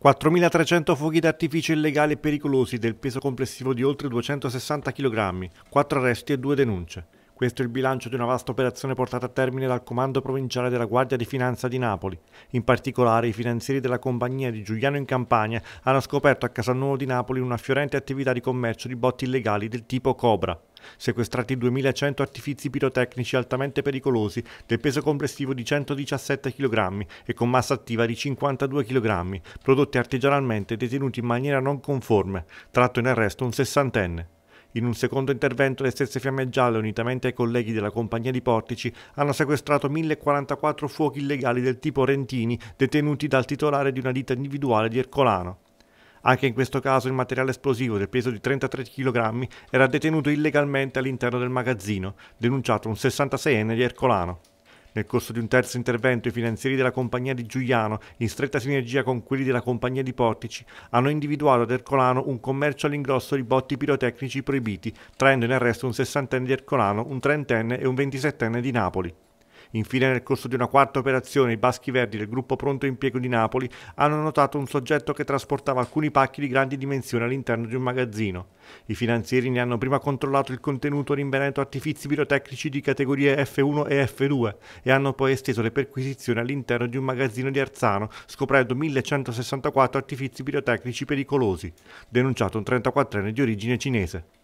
4.300 fuochi d'artificio illegali e pericolosi del peso complessivo di oltre 260 kg, 4 arresti e 2 denunce. Questo è il bilancio di una vasta operazione portata a termine dal Comando Provinciale della Guardia di Finanza di Napoli. In particolare, i finanzieri della compagnia di Giuliano in Campania hanno scoperto a Casalnuovo di Napoli una fiorente attività di commercio di botti illegali del tipo Cobra sequestrati 2100 artifizi pirotecnici altamente pericolosi del peso complessivo di 117 kg e con massa attiva di 52 kg, prodotti artigianalmente e detenuti in maniera non conforme, tratto in arresto un sessantenne. In un secondo intervento le stesse Fiamme Gialle, unitamente ai colleghi della compagnia di portici, hanno sequestrato 1044 fuochi illegali del tipo Rentini, detenuti dal titolare di una ditta individuale di Ercolano. Anche in questo caso il materiale esplosivo del peso di 33 kg era detenuto illegalmente all'interno del magazzino, denunciato un 66enne di Ercolano. Nel corso di un terzo intervento i finanzieri della compagnia di Giuliano, in stretta sinergia con quelli della compagnia di Portici, hanno individuato ad Ercolano un commercio all'ingrosso di botti pirotecnici proibiti, traendo in arresto un sessantenne di Ercolano, un trentenne e un ventisettenne di Napoli. Infine nel corso di una quarta operazione i Baschi Verdi del gruppo Pronto Impiego di Napoli hanno notato un soggetto che trasportava alcuni pacchi di grandi dimensioni all'interno di un magazzino. I finanzieri ne hanno prima controllato il contenuto rinvenendo artifizi pirotecnici di categorie F1 e F2 e hanno poi esteso le perquisizioni all'interno di un magazzino di Arzano scoprendo 1164 artifizi pirotecnici pericolosi, denunciato un 34enne di origine cinese.